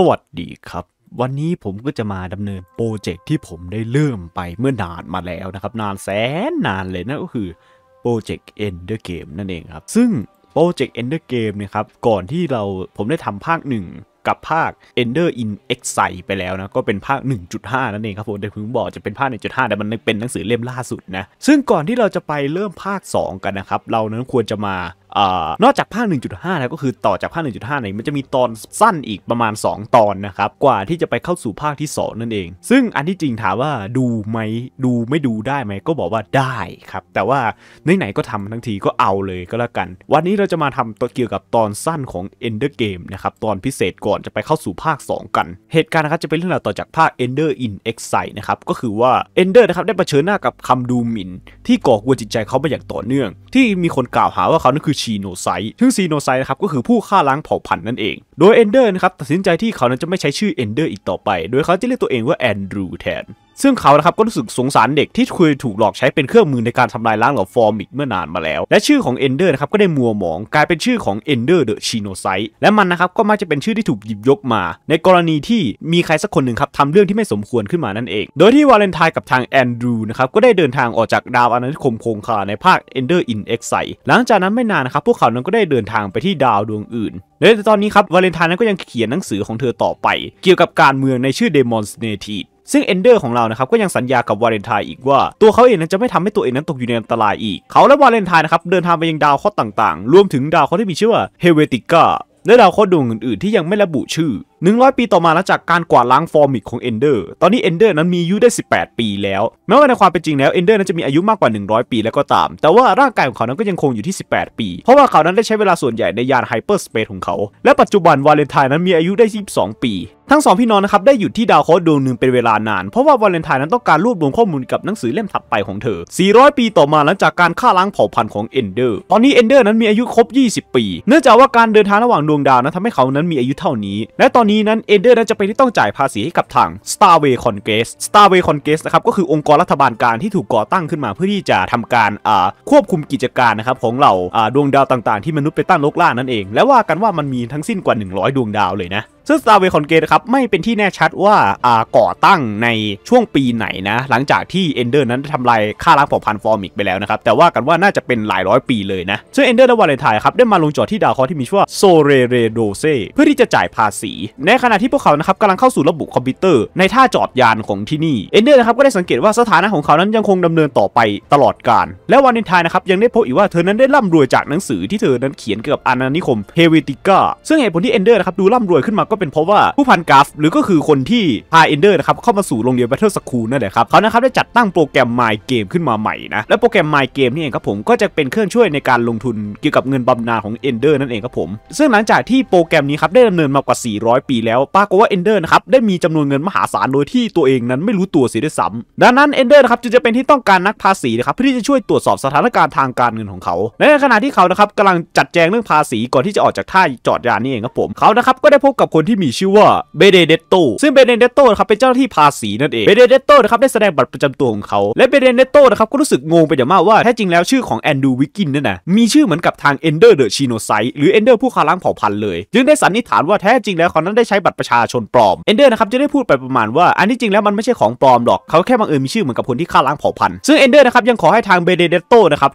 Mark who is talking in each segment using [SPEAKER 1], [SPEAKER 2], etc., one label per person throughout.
[SPEAKER 1] สวัสดีครับวันนี้ผมก็จะมาดำเนินโปรเจกต์ที่ผมได้เริ่มไปเมื่อนานมาแล้วนะครับ นานแสนนานเลยนั่นก็คือโปรเจกต์ Ender Game นั่นเองครับ ซึ่งโปรเจกต์ Ender Game เนี่ยครับก่อนที่เราผมได้ทำภาคหนึ่งกับภาค Ender in Exile ไปแล้วนะก็เป็นภาค 1.5นั่นเองครับผมดเ๋ย่ผมบอกจะเป็นภาค1.5แต่มันเป็นหนังสือเล่มล่าสุดนะซึ่งก่อนที่เราจะไปเริ่มภาค 2 กันนะครับ เรานั้นควรจะมานอกจากภาค 1.5 แล้วก็คือต่อจากภาค 1.5เนี่ยมันจะมีตอนสั้นอีกประมาณ 2 ตอนนะครับ กว่าที่จะไปเข้าสู่ภาคที่ 2 นั่นเอง ซึ่งอันที่จริงถามว่าดูไหมดูไม่ดูได้ไหม ก็บอกว่าได้ครับ แต่ว่าไหนๆก็ทำทั้งทีก็เอาเลยก็แล้วกัน วันนี้เราจะมาทำตัวเกี่ยวกับตอนสั้นของ Ender Game นะครับ ตอนพิเศษก่อนจะไปเข้าสู่ภาค 2 กัน เหตุการณ์นะครับจะเป็นเรื่องราวต่อจากภาค Ender in Exile นะครับ ก็คือว่า Ender นะครับได้เผชิญหน้ากับคำดูหมิ่นที่ก่อกวนจิตใจเขามาอย่างต่อเนื่อง ที่มีคนกล่าวหาว่าเขานั่นคือชีโนไซต์ซึ่งซีโนไซต์นะครับก็คือผู้ฆ่าล้างเผ่าพันธุ์นั่นเอง โดยเอนเดอร์นะครับตัดสินใจที่เขานั้นจะไม่ใช้ชื่อเอนเดอร์อีกต่อไป โดยเขาจะเรียกตัวเองว่าแอนดรูแทนซึ่งเขานะครับก็รู้สึกสงสารเด็กที่เคยถูกหลอกใช้เป็นเครื่องมือในการทำลายล้างเหล่าฟอร์มิกเมื่อนานมาแล้ว และชื่อของเอนเดอร์นะครับก็ได้มัวหมอง กลายเป็นชื่อของเอนเดอร์เดอะชิโนไซและมันนะครับก็มักจะเป็นชื่อที่ถูกหยิบยกมา ในกรณีที่มีใครสักคนหนึ่งครับทำเรื่องที่ไม่สมควรขึ้นมานั่นเอง โดยที่วาเลนไทน์กับทางแอนดรูนะครับ ก็ได้เดินทางออกจากดาวอนันนิคมโคงคาในภาคเเอนดอร์อินเอ็กไซหลังจากนั้นไม่นานนะครับพวกเขานั้นก็ได้เดินทางไปที่ดาวดวงอื่นในตอนนี้ครับวาเลนไทน์นั้นก็ยังเขียนหนังสือของเธอต่อไปเกี่ยวกับการเมืองในชื่อเดมอนสเนที i ซึ่งเอนเดอร์ของเรานะครับก็ยังสัญญากับวาเลนไทน์อีกว่า ตัวเขาเองนั้นจะไม่ทำให้ตัวเองนั้นตกอยู่ในอันตรายอีกเขาและวาเลนไทน์นะครับเดินทางไปยังดาวข้อต่างๆ รวมถึงดาวข้อที่มีชื่อว่าเฮเวติกาและดาวข้อดวงอื่น ๆที่ยังไม่ระบุชื่อ100 ปีต่อมาหลังจากการกวาดล้างฟอร์มิกของเอนเดอร์ ตอนนี้เอนเดอร์นั้นมีอายุได้ 18 ปีแล้ว แม้ว่าในความเป็นจริงแล้วเอนเดอร์นั้นจะมีอายุมากกว่า 100 ปีแล้วก็ตาม แต่ว่าร่างกายของเขานั้นก็ยังคงอยู่ที่ 18 ปี เพราะว่าเขานั้นได้ใช้เวลาส่วนใหญ่ในยานไฮเปอร์สเปซของเขา และปัจจุบันวาเลนไทน์นั้นมีอายุได้ 22 ปี ทั้งสองพี่น้องนะครับได้อยู่ที่ดาวโคดดวงหนึ่งเป็นเวลานาน เพราะว่าวาเลนไทน์นั้นต้องการรวบรวมข้อมูลกับหนังสือเล่มถัดไปของเธอ400 ปีต่อมาหลังจากการฆ่าล้างเผ่าพันธุ์ของเอนเดอร์ตอนนี้เอนเดอร์นั้นมีอายุครบ20 ปี เนื่องจากว่าการเดินทางระหว่างดวงดาวนั้นทำให้เขานั้นมีอายุเท่านี้ และตอนนี้นั้นเอเดอร์นั้นจะเป็นที่ต้องจ่ายภาษีให้กับทาง Starway Congress Starway Congress นะครับก็คือองค์กรรัฐบาลการที่ถูกก่อตั้งขึ้นมาเพื่อที่จะทำการควบคุมกิจการนะครับของเรล่าดวงดาวต่างๆที่มนุษย์ไปตั้งลกล่านั่นเอง และว่ากันว่ามันมีทั้งสิ้นกว่า 100 ดวงดาวเลยนะซึ่ง Star w a r คอนเกตครับไม่เป็นที่แน่ชัดว่าอ่าก่อตั้งในช่วงปีไหนนะ หลังจากที่เอนเดอร์นั้นทำลายฆ่าล้างเผ่าพันธุ์ฟอร์มิกไปแล้วนะครับ แต่ว่ากันว่าน่าจะเป็นหลายร้อยปีเลยนะ ซึ่งเอนเดอร์และวาเลนไทน์ครับได้มาลงจอดที่ดาวเคราะห์ที่มีชื่อว่าโซเรเรโดเซเพื่อที่จะจ่ายภาษี ในขณะที่พวกเขานะครับกำลังเข้าสู่ระบบคอมพิวเตอร์ในท่าจอดยานของที่นี่เอนเดอร์นะครับก็ได้สังเกตว่าสถานะของเขานั้นยังคงดำเนินต่อไปตลอดกาลและวาเลนไทน์นะครับยังได้พบอีกว่าเธอนั้นได้ร่ำรวยจากหนังสือที่เธอนั้นเขียนเกี่ยวกับอาณานิคมเฮเวติกาซึ่งเหตุผลที่เอนเดอร์นะครับดูร่ำรวยขึ้นมาก็ก็เป็นเพราะว่าผู้พันกราฟหรือก็คือคนที่พาเอนเดอร์นะครับ เข้ามาสู่โรงเรียนแบทเทิลสกูลนั่นแหละครับเขานะครับได้จัดตั้งโปรแกรม My Game ขึ้นมาใหม่นะ และโปรแกรม My Game นี่เองครับผมก็จะเป็นเครื่องช่วยในการลงทุนเกี่ยวกับเงินบำนาญของเอนเดอร์นั่นเองครับผม ซึ่งหลังจากที่โปรแกรมนี้ครับ ได้ดำเนินมากว่า 400 ปี แล้วปรากฏว่าเอนเดอร์นะครับได้มีจำนวนเงินมหาศาลโดยที่ตัวเองนั้นไม่รู้ตัวเสียด้วยซ้ำดังนั้นเอนเดอร์นะครับจึงจะเป็นที่ต้องการนักภาษีนะครับเพื่อที่จะช่วยตรวจสอบสถานการณ์ทางการเงินของเขาในขณะที่เขานะครับกำลังจัดแจงเรื่องภาษีก่อนที่จะออกจากท่าจอดยานนี่เองครับผมเขานะครับก็ได้พบกับคนที่มีชื่อว่าเบเดเดโตซึ่งเบเดเดโตนะครับ เป็นเจ้าหน้าที่ภาษีนั่นเองเบเดเดโตนะครับ ได้แสดงบัตรประจำตัวของเขา และเบเดเดโตนะครับก็รู้สึกงงไปอย่างมากว่าแท้จริงแล้วชื่อของแอนดูวิกินนั่นนะมีชื่อเหมือนกับทางเอนเดอร์เดอะชีโนไซหรือเอนเดอร์ผู้ฆ่าล้างเผ่าพันธุ์เลย จึงได้สันนิษฐานว่าแท้จริงแล้วเขานั้นได้ใช้บัตรประชาชนปลอมเอนเดอร์นะครับจะได้พูดไปประมาณว่าอันที่จริงแล้วมันไม่ใช่ของปลอมหรอก เขาแค่บังเอิญมีชื่อเหมือนกับคนที่ฆ่าล้างเผ่าพันธุ์ ซึ่งเอนเดอร์นะครับยังขอให้ทางเบเดเดโตนะครับ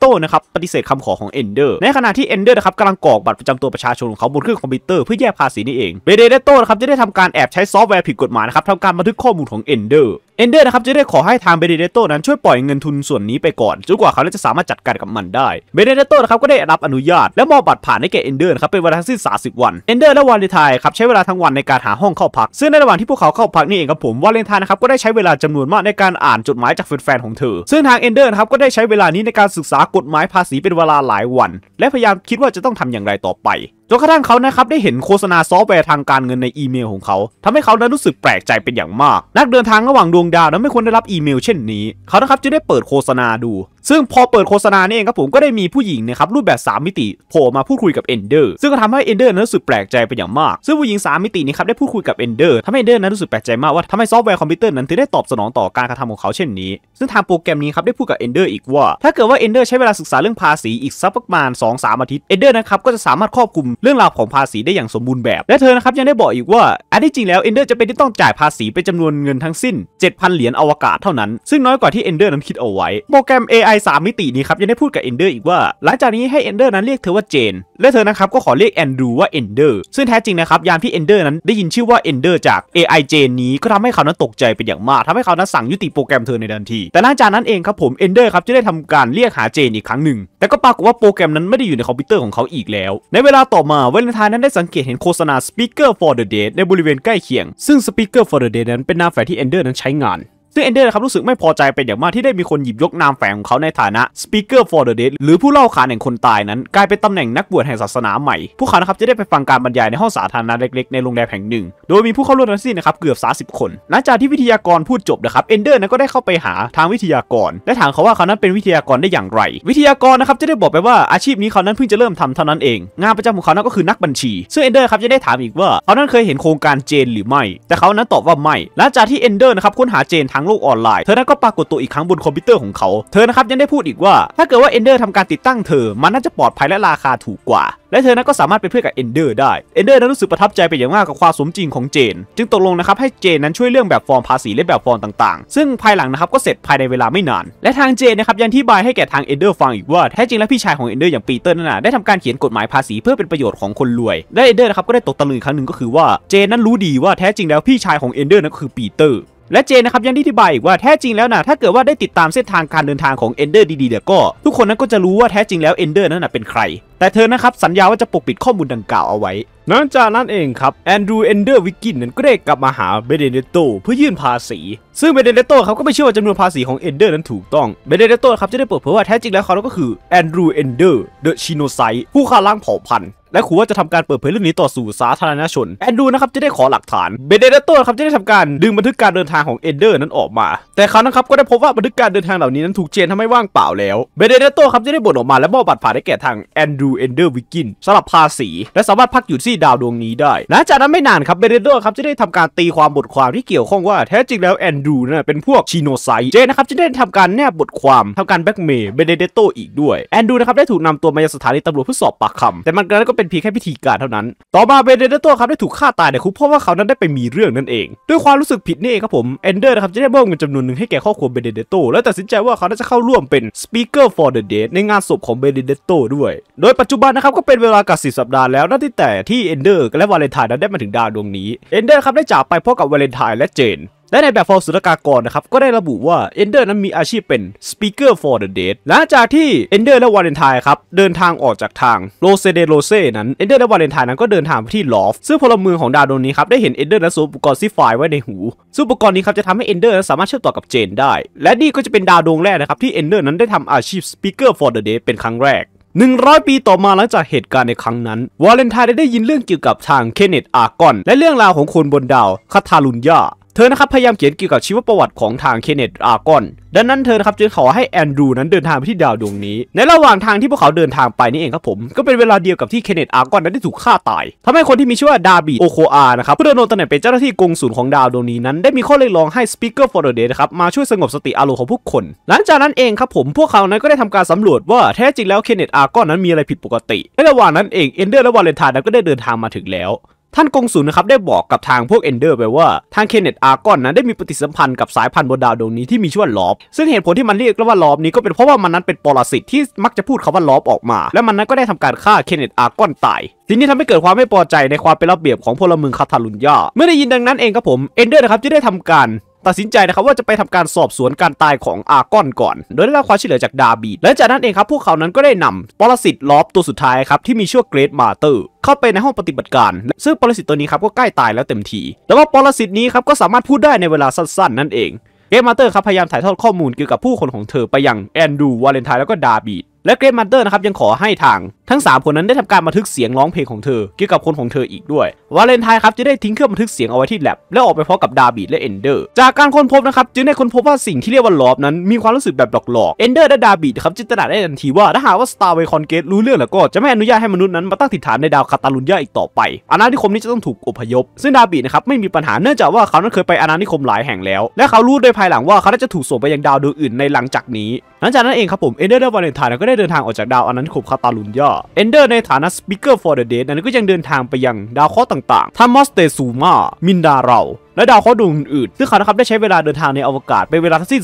[SPEAKER 1] โตนะครับปฏิเสธคำขอของเอนเดอร์ในขณะณะที่เอนเดอร์นะครับกำลังกรอกบัตรประจำตัวประชาชนของเขาบนเครื่องคอมพิวเตอร์เพื่อแยกภาษีนี่เองเบเดเดโต้นะครับจะได้ทำการแอบใช้ซอฟต์แวร์ผิดกฎหมายนะครับทำการบันทึกข้อมูลของเอนเดอร์เอนเดอร์นะครับจะได้ขอให้ทางเบเดเดโตนั้นช่วยปล่อยเงินทุนส่วนนี้ไปก่อนจนกว่าเขาจะสามารถจัดการกับมันได้ เบเดเดโตนะครับก็ได้รับอนุญาต และมอบบัตรผ่านให้แก่เอนเดอร์นะครับเป็นเวลาทั้งสิ้น30วันเอนเดอร์และวาเลนไทน์ครับใช้เวลาทั้งวันในการหาห้องเข้าพัก ซึ่งในระหว่างที่พวกเขาเข้าพักนี่เองครับผมวาเลนไทน์นะครับก็ได้ใช้เวลาจำนวนมากในการอ่านจดหมายจากแฟนๆของเธอซึ่งทางเอนเดอร์ครับก็ได้ใช้เวลานี้ในการศึกษากฎหมายภาษีเป็นเวลาหลายวัน และพยายามคิดว่าจะต้องทำอย่างไรต่อไปจนกระทั่งเขานะครับ ได้เห็นโฆษณาซอฟต์แวร์ทางการเงินในอีเมลของเขาทำให้เขานั้นรู้สึกแปลกใจเป็นอย่างมาก นักเดินทางระหว่างดวงดาวนั้นไม่ควรได้รับอีเมลเช่นนี้ เขานะครับจึงได้เปิดโฆษณาดูซึ่งพอเปิดโฆษณาเนี่ยเองครับผมก็ได้มีผู้หญิงนะครับรูปแบบ 3 มิติโผล่มาพูดคุยกับเอนเดอร์ซึ่งก็ทำให้เอนเดอร์นั้นรู้สึกแปลกใจเป็นอย่างมาก ซึ่งผู้หญิง 3 มิตินี้ครับได้พูดคุยกับเอนเดอร์ทำให้เอนเดอร์นั้นรู้สึกแปลกใจมากว่าทำไมซอฟต์แวร์คอมพิวเตอร์นั้นถึงได้ตอบสนองต่อการกระทำของเขาเช่นนี้ ซึ่งทางโปรแกรมนี้ครับได้พูดกับเอนเดอร์อีกว่า ถ้าเกิดว่าเอนเดอร์ใช้เวลาศึกษาเรื่องภาษีอีกสักประมาณ2มอาทิตย์เอนเดอร์นะครับก็จะสามารถครอบคลุมเรื่องราวของภาษีได้อย่างสมบูรณ์แบบและเธอนะครับยังได้บอกอีกว่าอันที่จริงแล้วเอนเดอร์จะเป็นที่ต้องจ่ายภาษีเป็นจำนวนเงินทั้งสิ้น7,000เหรียญอวกาศเท่านั้นซึ่งน้อยกว่าที่เอนเดอร์นั้นคิดเอาไว้ โปรแกรม AI 3 มิตินี้ครับ ยังได้พูดกับเอนเดอร์อีกว่า หลังจากนี้ให้เอนเดอร์นั้นเรียกเธอว่าเจน และเธอนะครับ ก็ขอเรียกแอนดรูว่าเอนเดอร์ซึ่งแท้จริงนะครับ ยามที่เอนเดอร์นั้นได้ยินชื่อว่าเอนเดอร์จาก AI เจนนี้ก็ทำให้เขานั้นตกใจเป็นอย่างมากทำให้เขานั้นสั่งยุติโปรแกรมเธอในทันที แต่หลังจากนั้นเองครับผมเอนเดอร์ครับจะได้ทำการเรียกหาเจนอีกครั้งหนึ่งแต่ก็ปรากฏว่าโปรแกรมนั้นไม่ได้อยู่ในคอมพิวเตอร์ของเขาอีกแล้วในเวลาต่อมาเวลนทายนั้นได้สังเกตเห็นโฆษณา Speaker for the d a y ในบริเวณใกล้เคียงซึ่ง Speaker for the d a y นั้นเป็นนาแฝงที่เอนเดอร์นั้นใช้งานซึ่งเอนเดอร์ครับ รู้สึกไม่พอใจเป็นอย่างมากที่ได้มีคนหยิบยกนามแฝงของเขาในฐานะ Speaker for the Dead หรือผู้เล่าขานแห่งคนตายนั้น กลายเป็นตำแหน่งนักบวชแห่งศาสนาใหม่พวกเขานะครับจะได้ไปฟังการบรรยายในห้องสาธารณะเล็กๆ ในโรงแรมแห่งหนึ่ง โดยมีผู้เข้าร่วมทั้งสิ้นนะครับ เกือบ 30 คนหลังจากที่วิทยากรพูดจบนะครับเอนเดอร์นั้นก็ได้เข้าไปหาทางวิทยากรและถามเขาว่าเขานั้นเป็นวิทยากรได้อย่างไร วิทยากรนะครับจะได้บอกไปว่าอาชีพนี้เขานั้นเพิ่งจะเริ่มทำเท่านั้นเองงานประจำของเขานั้นก็คือนักบัญชีซึ่งเอนเดอร์ครับจะได้ถามอีกว่าเขานั้นเคยเห็นโครงการเจนหรือไม่ แต่เขานั้นตอบว่าไม่หลังจากที่เอนเดอร์นะครับค้นหาเจนทางโลกออนไลน์ เธอนั้นก็ปรากฏตัวอีกครั้งบนคอมพิวเตอร์ของเขา เธอนะครับยังได้พูดอีกว่า ถ้าเกิดว่าเอนเดอร์ทำการติดตั้งเธอ มันน่าจะปลอดภัยและราคาถูกกว่า และเธอนั้นก็สามารถเป็นเพื่อนกับเอนเดอร์ได้เอนเดอร์นั้นรู้สึกประทับใจไปอย่างมากกับความสมจริงของเจน จึงตกลงนะครับให้เจนนั้นช่วยเรื่องแบบฟอร์มภาษีและแบบฟอร์มต่างๆ ซึ่งภายหลังนะครับก็เสร็จภายในเวลาไม่นาน และทางเจนนะครับยังที่บายให้แก่ทางเอนเดอร์ฟังอีกว่าแท้จริงแล้วพี่ชายของเอนเดอร์อย่างปีเตอร์นั่นนะได้ทำการเขียนกฎหมายภาษีเพื่อเป็นประโยชน์ของคนรวยและเอนเดอร์นะครับก็ได้ตกตะลึงครั้งหนึ่งก็คือว่าเจนนั้นรู้ดีว่าแท้จริงแล้วพี่ชายของเอนเดอร์นั้นคือปีเตอร์และเจนนะครับ ยังได้อธิบายอีกว่าแท้จริงแล้วนะถ้าเกิดว่าได้ติดตามเส้นทางการเดินทางของเอนเดอร์ดีๆเดี๋ยวก็ ทุกคนนั้นก็จะรู้ว่าแท้จริงแล้วเอนเดอร์นั้นเป็นใคร แต่เธอนะครับ สัญญาว่าจะปกปิดข้อมูลดังกล่าวเอาไว้นั่นจากนั้นเองครับแอนดรูเอนเดอร์วิกกินนั้นก็ได้กลับมาหาเบเดเนโต เพื่อยื่นภาษีซึ่งเบเดเนโตเขาก็ไม่เชื่อว่าจำนวนภาษีของเอนเดอร์นั้นถูกต้อง เบเดเนโตครับจะได้เปิดเผยว่าแท้จริงแล้วเขาก็คือแอนดรูเอนเดอร์เดอะชิโนไซผู้ฆ่าล้างเผ่าพันธุ์ และขู่ว่าจะทำการเปิดเผยเรื่องนี้ต่อสู่สาธารณชนแอนดูนะครับจะได้ขอหลักฐานเบเดเดโตครับจะได้ทำการดึงบันทึกการเดินทางของเอนเดอร์นั้นออกมาแต่เขานะครับก็ได้พบว่าบันทึกการเดินทางเหล่านี้นั้นถูกเจนทำให้ว่างเปล่าแล้วเบเดเดโตครับจะได้บ่นออกมา และมอบบัตรผ่านให้แก่ทางแอนดูเอนเดอร์วิกินสำหรับภาษีและสามารถพักอยู่ที่ดาวดวงนี้ได้หลังจากนั้นไม่นานครับเบเรโดครับจะได้ทำการตีความบทความที่เกี่ยวข้องว่าแท้จริงแล้วแอนดูนะเป็นพวกชิโนไซเจนะครับจะได้ทำการแนบบทความทำการแบ็กเมย์เบเเดโตอีกด้วยแอนดูนะครับได้ถูกนำตัวมายังสถานีตำรวจเพื่อสอบปากคำแต่มันก็เป็นเพียงแค่พิธีการเท่านั้น ต่อมาเบเเดโตครับได้ถูกฆ่าตายในคุกเพราะว่าเขานั้นได้ไปมีเรื่องนั่นเองด้วยความรู้สึกผิดนี่เองครับผมเอนเดอร์นะครับจะได้มอบเงินจำนวนหนึ่งให้แก่ครอบครัวเบเเดโตและตัดสินใจว่าเขาจะเข้าร่วมเป็น s p e ก k e r for the Dead ในงานศพของเบเเดโตด้วย โดยปัจจุบันนะครับก็เป็นเวลากว่าสิสัปดาห์แล้วนับตั้งแต่ที่เอนเดอร์และวาเลนไทน์นั้นได้มาถึงดาวดวงนี้เอนเดอร์ครับได้จากไปพบอกับวาเลนไทน์และเจนและในแบบฟอร์สุรกากรนะครับ ก็ได้ระบุว่าเอนเดอร์นั้นมีอาชีพเป็นสปกเกอร์ฟอร์เดอะเด d หลังจากที่เอนเดอร์และวาเลนไทน์ครับ เดินทางออกจากทางโรเซเดโรเซนั้นเอนเดอร์และวาเลนไทน์นั้นก็เดินทางไปที่ลอฟซึ่งพลเมืองของดาวดวงนี้ครับ ได้เห็นเอนเดอร์นั้นสวมอุปกรณ์ซิฟายไว้ในหูซึ่งอุปกรณ์นี้ครับจะทำให้เอนเดอร์สามารถเชื่อมต่อกับเจนได้ และนี่ก็จะเป็นดาวดวงแรกนะครับที่เอนเดอร์นั้นได้ทำอาชีพกเกอร์ฟอร์เดอะเด d เป็นครั้งแรก100ปีต่อมาหลังจากเหตุการณ์ในครั้งนั้น วาเลนไทน์ได้ได้ยินเรื่องเกี่ยวกับทางเคนเนตอากอน และเรื่องราวของคนบนดาวคาทาลุนยาเธอนะครับพยายามเขียนเกี่ยวกับชีวประวัติของทางเคนเนตอาร์กอนดังนั้นเธอครับจึงขอให้แอนดรูนั้นเดินทางไปที่ดาวดวงนี้ ในระหว่างทางที่พวกเขาเดินทางไปนี่เองครับผมก็เป็นเวลาเดียวกับที่เคนเนตอาร์กอนนั้นได้ถูกฆ่าตาย ทำให้คนที่มีชื่อว่าดาบีโอโคอานะครับผู้ดำรงตำแหน่งเป็นเจ้าหน้าที่กงสุนของดาวดวงนี้ นั้นได้มีข้อเรียกร้องให้สปิเกอร์ฟอร์เดนะครับมาช่วยสงบสติอารมณ์ของผู้คน หลังจากนั้นเองครับผมพวกเขานั้นก็ได้ทำการสำรวจว่าแท้จริงแล้วเคนเนตอาร์กอนนั้นมีอะไรผิดปกติ ในระหว่างนั้นเองเอนเดอร์และวาเลนไทน์ก็ได้เดินทางมาถึงแล้วท่านกงสุนนะครับได้บอกกับทางพวกเอนเดอร์ไปว่า ทางเคนเนตอาร์กอนนั้น ได้มีปฏิสัมพันธ์กับสายพันธุ์บนดาวดวงนี้ที่มีชื่อว่าลอบ ซึ่งเหตุผลที่มันเรียกว่าลอบนี้ก็เป็นเพราะว่ามันนั้นเป็นปรสิตที่มักจะพูดคาว่าลอบออกมา และมันนั้นก็ได้ทำการฆ่าเคนเนตอาร์กอนตายทีนี้ทำให้เกิดความไม่พอใจในความเป็นระเบียบของพลเมืองคาทาลุนยาเมื่อได้ยินดังนั้นเองครับผมเอนเดอร์นะครับจะได้ทำการตัดสินใจนะครับว่าจะไปทำการสอบสวนการตายของอาร์กอนก่อน โดยได้รับความช่วยเหลือจากดาบีและจากนั้นเองครับพวกเขานั้นก็ได้นำปรสิตล็อบตัวสุดท้ายครับ ที่มีชื่อเกรดมาเตอร์ เข้าไปในห้องปฏิบัติการ ซึ่งปรสิตตัวนี้ครับ ก็ใกล้ตายแล้วเต็มทีแต่ว่าปรสิตนี้ครับ ก็สามารถพูดได้ในเวลาสั้นๆนั่นเองเกรดมาเตอร์ครับพยายามถ่ายทอดข้อมูลเกี่ยวกับผู้คนของเธอไปยังแอนดูวาเลนไทน์แล้วก็ดาบีและเกรทมัตเตอร์นะครับยังขอให้ทาง ทั้ง 3 คนนั้นได้ทำการบันทึกเสียงร้องเพลงของเธอ เกี่ยวกับคนของเธออีกด้วยวาเลนไทน์ครับจะได้ทิ้งเครื่องบันทึกเสียงเอาไว้ที่แลบ และออกไปพร้อมกับดาบิดและเอนเดอร์จากการค้นพบนะครับ จึงได้ค้นพบว่าสิ่งที่เรียกว่าลอบนั้น มีความรู้สึกแบบหลอกๆเอนเดอร์และดาบิดครับจินตนาได้ทันทีว่าถ้าหากว่าสตาร์เวคอนเกตรู้เรื่องแล้วก็จะไม่อนุญาตให้มนุษย์นั้นมาตั้งถิ่นฐานในดาวคาตาลุนยาอีกต่อไปอาณานิคมนี้จะต้องถูกอพยพ ซึ่งดาบิดนะครับไม่มีปัญหาเนื่องจากว่าเขานั้นเคยไปอาณานิคมหลายแห่งแล้ว และเขารู้โดยภายหลังว่าเขาจะถูกส่งไปยังดาวดวงอื่นในหลังจากนี้หลังจากนั้นเองครับผมเอนเดอร์และวาเลนไทน์ก็ได้เดินทางออกจากดาวอนันตบุคาตาลุนย่าเอนเดอร์ในฐานะสปิเกอร์ฟอร์เดเดนั้นก็ยังเดินทางไปยังดาวเคราะห์ต่างๆทามอสเตซูมามินดาเราและดาวเคราะห์ดวงอื่นๆซึ่งเขานะครับ ได้ใช้เวลาเดินทางในอวกาศเป็นเวลาทั้งสิ้น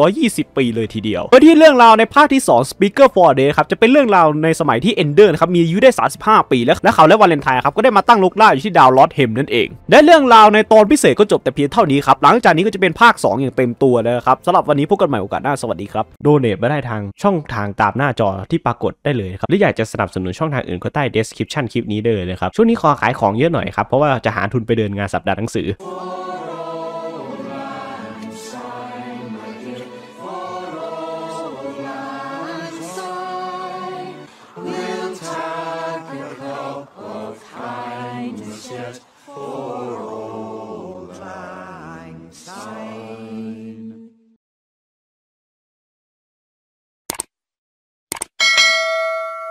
[SPEAKER 1] 2,620 ปีเลยทีเดียวโดยที่เรื่องราวในภาคที่2 Speaker for Day ครับ จะเป็นเรื่องราวในสมัยที่เอนเดอร์นะครับ มีอายุได้ 35 ปีแล้ว และเขาและวาเลนไทน์ครับ ก็ได้มาตั้งลกล่าอยู่ที่ดาวลอตเฮมนั่นเอง และเรื่องราวในตอนพิเศษก็จบแต่เพียงเท่านี้ครับ หลังจากนี้ก็จะเป็นภาค 2 อย่างเต็มตัวแล้วครับสำหรับวันนี้พบกันใหม่โอกาสหน้าสวัสดีครับ โดเนทมาได้ทางช่องทางตามหน้าจอที่ปรากฏได้เลยครับ หรืออยากจะสนับสนุนช่องทางอื่นก็ใต้ description คลิปนี้ได้เลยครับช่วงนี้ขอขายของเยอะหน่อยครับเพราะว่าจะหาทุนไปเดินงานสัปดาห์หนังสือ Oh.